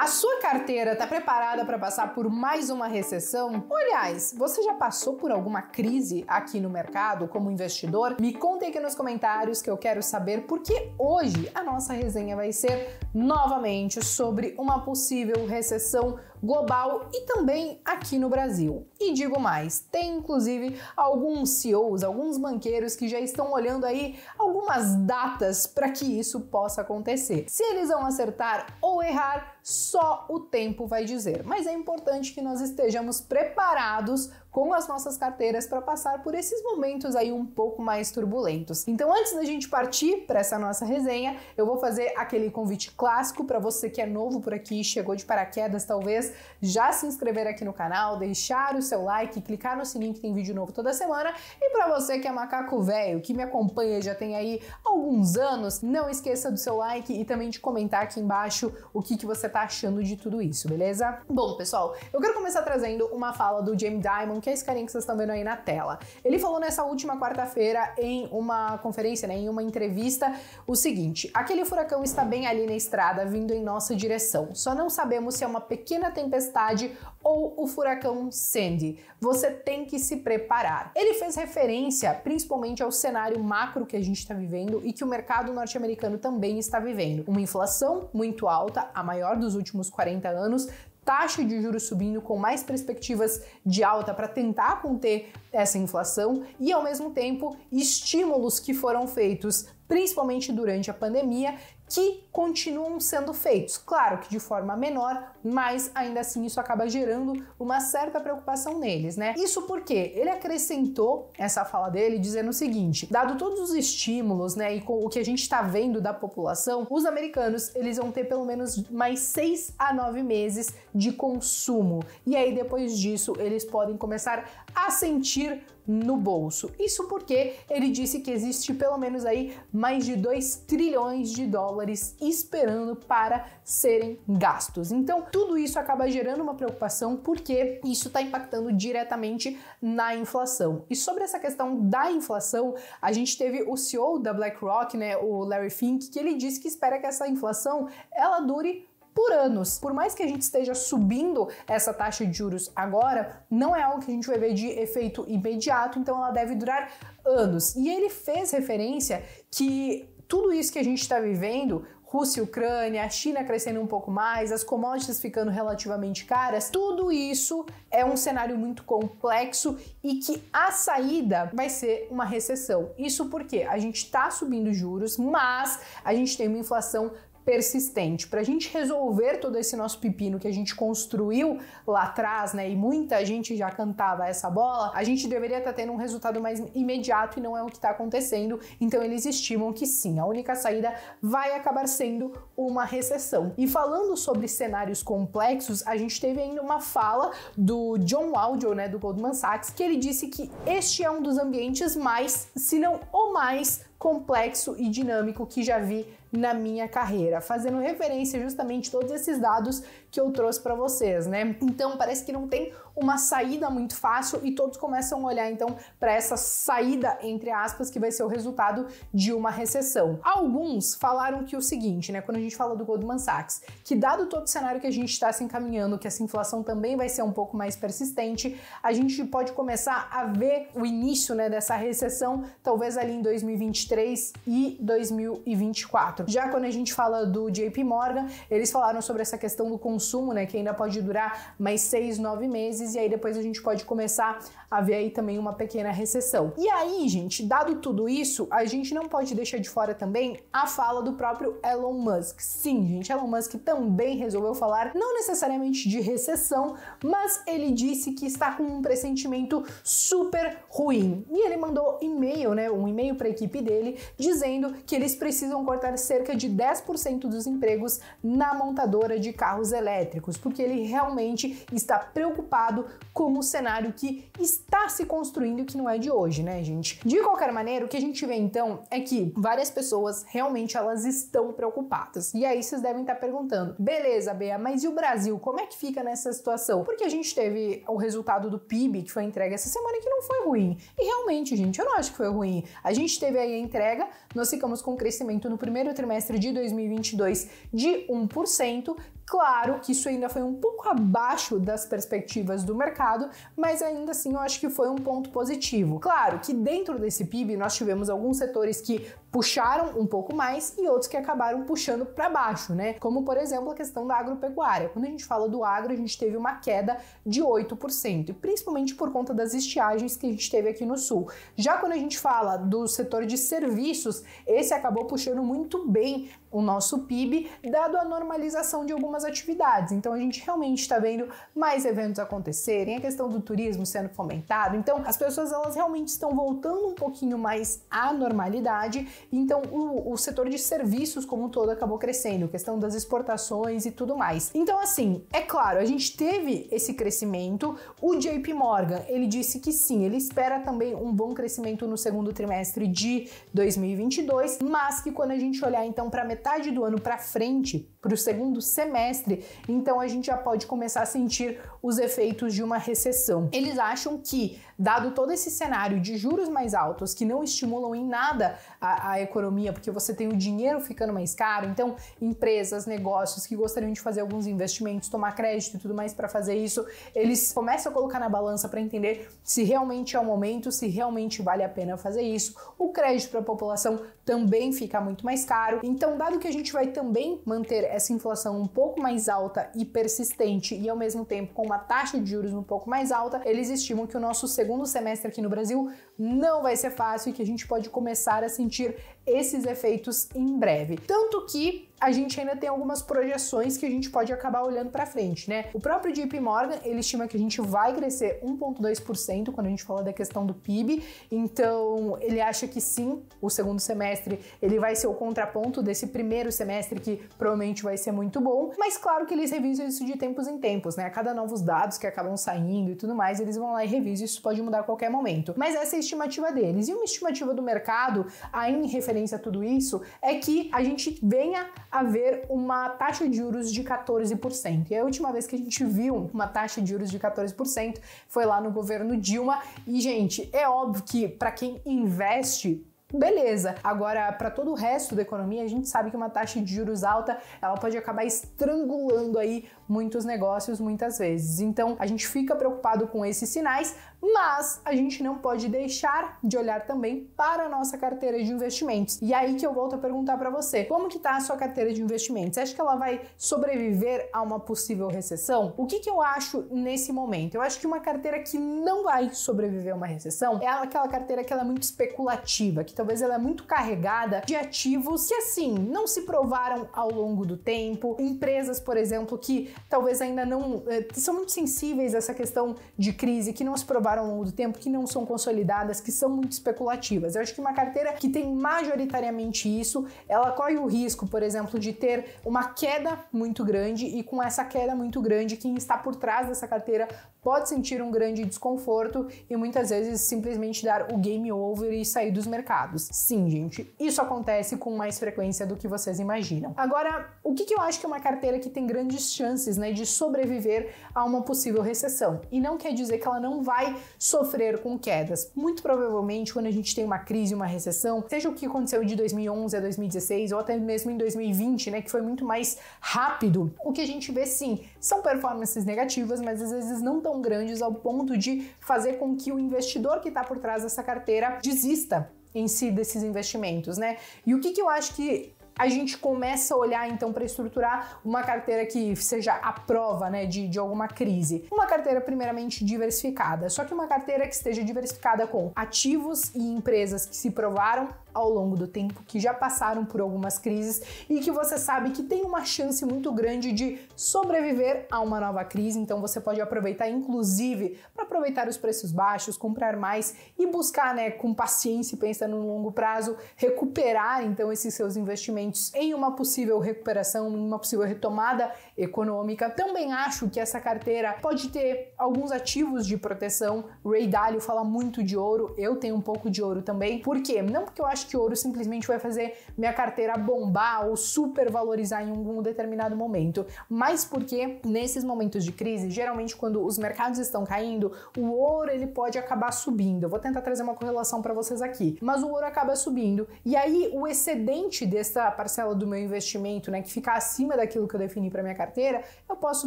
A sua carteira está preparada para passar por mais uma recessão? aliás, você já passou por alguma crise aqui no mercado como investidor? Me contem aqui nos comentários que eu quero saber, porque hoje a nossa resenha vai ser novamente sobre uma possível recessão global e também aqui no Brasil. E digo mais, tem inclusive alguns CEOs, alguns banqueiros que já estão olhando aí algumas datas para que isso possa acontecer. Se eles vão acertar ou errar, só o tempo vai dizer. Mas é importante que nós estejamos preparados com as nossas carteiras para passar por esses momentos aí um pouco mais turbulentos. Então, antes da gente partir para essa nossa resenha, eu vou fazer aquele convite clássico para você que é novo por aqui, chegou de paraquedas talvez, já se inscrever aqui no canal, deixar o seu like, clicar no sininho que tem vídeo novo toda semana. E para você que é macaco velho, que me acompanha já tem aí alguns anos, não esqueça do seu like e também de comentar aqui embaixo o que, que você tá achando de tudo isso, beleza? Bom, pessoal, eu quero começar trazendo uma fala do Jamie Dimon, que é esse carinha que vocês estão vendo aí na tela. Ele falou nessa última quarta-feira em uma conferência, né, em uma entrevista, o seguinte: aquele furacão está bem ali na estrada, vindo em nossa direção. Só não sabemos se é uma pequena tempestade ou o furacão Sandy. Você tem que se preparar. Ele fez referência principalmente ao cenário macro que a gente está vivendo e que o mercado norte-americano também está vivendo. Uma inflação muito alta, a maior dos últimos 40 anos, taxa de juros subindo, com mais perspectivas de alta para tentar conter essa inflação e, ao mesmo tempo, estímulos que foram feitos, principalmente durante a pandemia, que continuam sendo feitos. Claro que de forma menor, mas ainda assim isso acaba gerando uma certa preocupação neles, né? Isso porque ele acrescentou essa fala dele dizendo o seguinte: dado todos os estímulos, né, e com o que a gente está vendo da população, os americanos eles vão ter pelo menos mais seis a nove meses de consumo e aí depois disso eles podem começar a sentir sentir no bolso. Isso porque ele disse que existe pelo menos aí mais de 2 trilhões de dólares esperando para serem gastos. Então, tudo isso acaba gerando uma preocupação porque isso está impactando diretamente na inflação. E sobre essa questão da inflação, a gente teve o CEO da BlackRock, né, o Larry Fink, que ele disse que espera que essa inflação ela dure por anos. Por mais que a gente esteja subindo essa taxa de juros agora, não é algo que a gente vai ver de efeito imediato, então ela deve durar anos. E ele fez referência que tudo isso que a gente está vivendo, Rússia e Ucrânia, a China crescendo um pouco mais, as commodities ficando relativamente caras, tudo isso é um cenário muito complexo e que a saída vai ser uma recessão. Isso porque a gente está subindo juros, mas a gente tem uma inflação persistente. Para a gente resolver todo esse nosso pepino que a gente construiu lá atrás, né? E muita gente já cantava essa bola, a gente deveria estar tá tendo um resultado mais imediato e não é o que está acontecendo. Então eles estimam que sim, a única saída vai acabar sendo uma recessão. E falando sobre cenários complexos, a gente teve ainda uma fala do John Waldo, né, do Goldman Sachs, que ele disse que este é um dos ambientes mais, se não o mais complexo e dinâmico que já vi na minha carreira, fazendo referência justamente a todos esses dados que eu trouxe para vocês, né? Então parece que não tem uma saída muito fácil e todos começam a olhar então para essa saída entre aspas que vai ser o resultado de uma recessão. Alguns falaram que o seguinte, né, quando a gente fala do Goldman Sachs, que dado todo o cenário que a gente está se encaminhando, que essa inflação também vai ser um pouco mais persistente, a gente pode começar a ver o início, né, dessa recessão, talvez ali em 2023 e 2024. Já quando a gente fala do JP Morgan, eles falaram sobre essa questão do consumo, né, que ainda pode durar mais seis, nove meses, e aí depois a gente pode começar a ver aí também uma pequena recessão. E aí, gente, dado tudo isso, a gente não pode deixar de fora também a fala do próprio Elon Musk. Sim, gente, Elon Musk também resolveu falar, não necessariamente de recessão, mas ele disse que está com um pressentimento super ruim. E ele mandou e-mail, né, um e-mail para a equipe dele, dizendo que eles precisam cortar cerca de 10% dos empregos na montadora de carros elétricos elétricos, porque ele realmente está preocupado com o cenário que está se construindo e que não é de hoje, né, gente? De qualquer maneira, o que a gente vê então é que várias pessoas realmente elas estão preocupadas. E aí vocês devem estar perguntando: "Beleza, Bea, mas e o Brasil? Como é que fica nessa situação?" Porque a gente teve o resultado do PIB que foi entregue essa semana que não foi ruim. E realmente, gente, eu não acho que foi ruim. A gente teve aí a entrega, nós ficamos com um crescimento no primeiro trimestre de 2022 de 1%, Claro que isso ainda foi um pouco abaixo das perspectivas do mercado, mas ainda assim eu acho que foi um ponto positivo. Claro que dentro desse PIB nós tivemos alguns setores que puxaram um pouco mais e outros que acabaram puxando para baixo, né? Como por exemplo a questão da agropecuária. Quando a gente fala do agro, a gente teve uma queda de 8%, principalmente por conta das estiagens que a gente teve aqui no sul. Já quando a gente fala do setor de serviços, esse acabou puxando muito bem o nosso PIB, dado a normalização de algumas atividades. Então a gente realmente está vendo mais eventos acontecerem, a questão do turismo sendo fomentado. Então as pessoas elas realmente estão voltando um pouquinho mais à normalidade então, o, o setor de serviços como um todo acabou crescendo, questão das exportações e tudo mais. Então, assim, é claro, a gente teve esse crescimento. O JP Morgan, ele disse que sim, ele espera também um bom crescimento no segundo trimestre de 2022, mas que quando a gente olhar então para metade do ano para frente, para o segundo semestre, então a gente já pode começar a sentir os efeitos de uma recessão. Eles acham que, dado todo esse cenário de juros mais altos, que não estimulam em nada a, a economia, porque você tem o dinheiro ficando mais caro, então empresas, negócios que gostariam de fazer alguns investimentos, tomar crédito e tudo mais para fazer isso, eles começam a colocar na balança para entender se realmente é o momento, se realmente vale a pena fazer isso. O crédito para a população também fica muito mais caro. Então, dado que a gente vai também manter essa inflação um pouco mais alta e persistente e ao mesmo tempo com uma taxa de juros um pouco mais alta, eles estimam que o nosso segundo semestre aqui no Brasil não vai ser fácil e que a gente pode começar a sentir esses efeitos em breve. Tanto que a gente ainda tem algumas projeções que a gente pode acabar olhando para frente, né? O próprio JP Morgan, ele estima que a gente vai crescer 1.2% quando a gente fala da questão do PIB. Então, ele acha que sim, o segundo semestre ele vai ser o contraponto desse primeiro semestre que provavelmente vai ser muito bom, mas claro que eles revisam isso de tempos em tempos, né? A cada novos dados que acabam saindo e tudo mais, eles vão lá e revisam, isso pode mudar a qualquer momento. Mas essa é a estimativa deles. E uma estimativa do mercado, aí em referência referência a tudo isso é que a gente venha a ver uma taxa de juros de 14%. E a última vez que a gente viu uma taxa de juros de 14% foi lá no governo Dilma. E, gente, é óbvio que para quem investe, Beleza. Agora, para todo o resto da economia, a gente sabe que uma taxa de juros alta, ela pode acabar estrangulando aí muitos negócios muitas vezes. Então a gente fica preocupado com esses sinais, mas a gente não pode deixar de olhar também para a nossa carteira de investimentos. E aí que eu volto a perguntar para você, como que tá a sua carteira de investimentos? Você acha que ela vai sobreviver a uma possível recessão? O que que eu acho nesse momento? Eu acho que uma carteira que não vai sobreviver a uma recessão é aquela carteira que ela é muito especulativa, que talvez ela é muito carregada de ativos que assim, não se provaram ao longo do tempo, empresas, por exemplo, que talvez ainda não eh, são muito sensíveis a essa questão de crise, que não se provaram ao longo do tempo, que não são consolidadas, que são muito especulativas. Eu acho que uma carteira que tem majoritariamente isso, ela corre o risco, por exemplo, de ter uma queda muito grande e com essa queda muito grande, quem está por trás dessa carteira pode sentir um grande desconforto e muitas vezes simplesmente dar o game over e sair dos mercados. Sim, gente, isso acontece com mais frequência do que vocês imaginam. Agora, o que, que eu acho que é uma carteira que tem grandes chances chances né, de sobreviver a uma possível recessão. E não quer dizer que ela não vai sofrer com quedas. Muito provavelmente, quando a gente tem uma crise, uma recessão, seja o que aconteceu de 2011 a 2016 ou até mesmo em 2020, né, que foi muito mais rápido, o que a gente vê sim são performances negativas, mas às vezes não tão grandes ao ponto de fazer com que o investidor que está por trás dessa carteira desista em si desses investimentos, né? E o que, que eu acho que a gente começa a olhar então para estruturar uma carteira que seja a prova né, de, de alguma crise. Uma carteira primeiramente diversificada, só que uma carteira que esteja diversificada com ativos e empresas que se provaram ao longo do tempo, que já passaram por algumas crises e que você sabe que tem uma chance muito grande de sobreviver a uma nova crise, então você pode aproveitar inclusive para aproveitar os preços baixos, comprar mais e buscar, né, com paciência e pensando no longo prazo, recuperar então esses seus investimentos em uma possível recuperação, em uma possível retomada econômica. Também acho que essa carteira pode ter alguns ativos de proteção. Ray Dalio fala muito de ouro, eu tenho um pouco de ouro também. Por quê? Não porque eu acho que ouro simplesmente vai fazer minha carteira bombar ou supervalorizar em algum determinado momento, mas porque nesses momentos de crise, geralmente quando os mercados estão caindo, o ouro ele pode acabar subindo. Eu vou tentar trazer uma correlação para vocês aqui, mas o ouro acaba subindo e aí o excedente dessa parcela do meu investimento, né, que fica acima daquilo que eu defini para minha carteira carteira, eu posso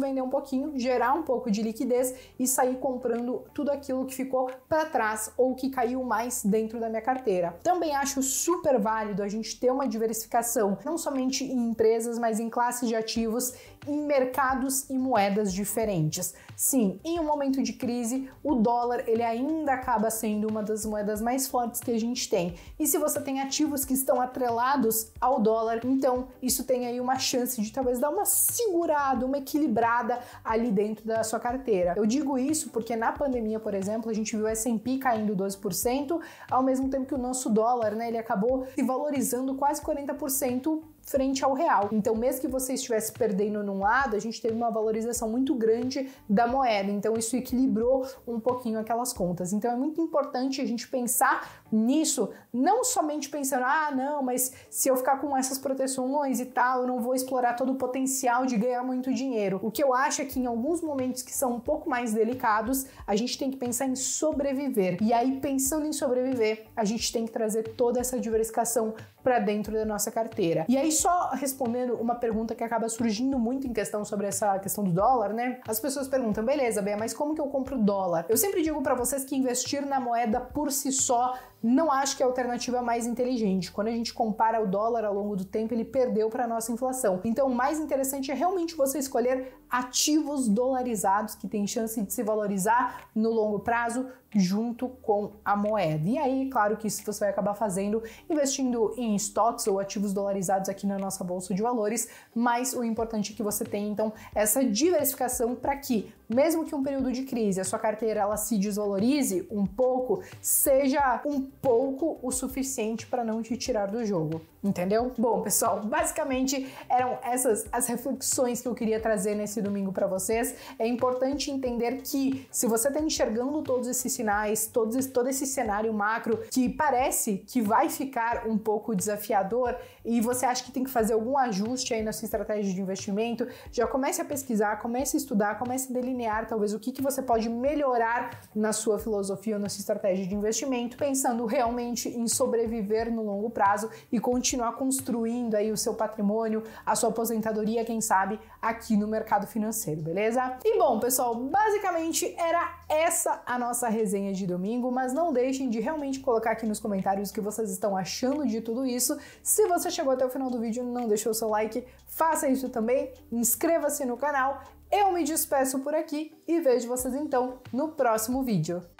vender um pouquinho, gerar um pouco de liquidez e sair comprando tudo aquilo que ficou para trás ou que caiu mais dentro da minha carteira. Também acho super válido a gente ter uma diversificação, não somente em empresas, mas em classes de ativos em mercados e moedas diferentes. Sim, em um momento de crise, o dólar ele ainda acaba sendo uma das moedas mais fortes que a gente tem. E se você tem ativos que estão atrelados ao dólar, então isso tem aí uma chance de talvez dar uma segurada, uma equilibrada ali dentro da sua carteira. Eu digo isso porque na pandemia, por exemplo, a gente viu o S&P caindo 12%, ao mesmo tempo que o nosso dólar, né, ele acabou se valorizando quase 40% frente ao real. Então, mesmo que você estivesse perdendo num lado, a gente teve uma valorização muito grande da moeda. Então, isso equilibrou um pouquinho aquelas contas. Então, é muito importante a gente pensar nisso, não somente pensando, ah, não, mas se eu ficar com essas proteções e tal, eu não vou explorar todo o potencial de ganhar muito dinheiro. O que eu acho é que em alguns momentos que são um pouco mais delicados, a gente tem que pensar em sobreviver. E aí, pensando em sobreviver, a gente tem que trazer toda essa diversificação para dentro da nossa carteira. E aí, só respondendo uma pergunta que acaba surgindo muito em questão sobre essa questão do dólar, né? As pessoas perguntam, beleza, Bea, mas como que eu compro dólar? Eu sempre digo para vocês que investir na moeda por si só não acho que é a alternativa mais inteligente. Quando a gente compara o dólar ao longo do tempo, ele perdeu para a nossa inflação. Então, o mais interessante é realmente você escolher ativos dolarizados que têm chance de se valorizar no longo prazo junto com a moeda. E aí, claro que isso você vai acabar fazendo investindo em estoques ou ativos dolarizados aqui na nossa bolsa de valores, mas o importante é que você tenha então essa diversificação para que, mesmo que um período de crise a sua carteira ela se desvalorize um pouco, seja um pouco o suficiente para não te tirar do jogo. Entendeu? Bom, pessoal, basicamente eram essas as reflexões que eu queria trazer nesse domingo para vocês. É importante entender que se você está enxergando todos esses sinais, todos, todo esse cenário macro que parece que vai ficar um pouco desafiador e você acha que tem que fazer algum ajuste aí na sua estratégia de investimento, já comece a pesquisar, comece a estudar, comece a delinear talvez o que, que você pode melhorar na sua filosofia ou na sua estratégia de investimento, pensando realmente em sobreviver no longo prazo e continuar continuar construindo aí o seu patrimônio, a sua aposentadoria, quem sabe, aqui no mercado financeiro, beleza? E bom, pessoal, basicamente era essa a nossa resenha de domingo, mas não deixem de realmente colocar aqui nos comentários o que vocês estão achando de tudo isso. Se você chegou até o final do vídeo e não deixou o seu like, faça isso também, inscreva-se no canal. Eu me despeço por aqui e vejo vocês então no próximo vídeo.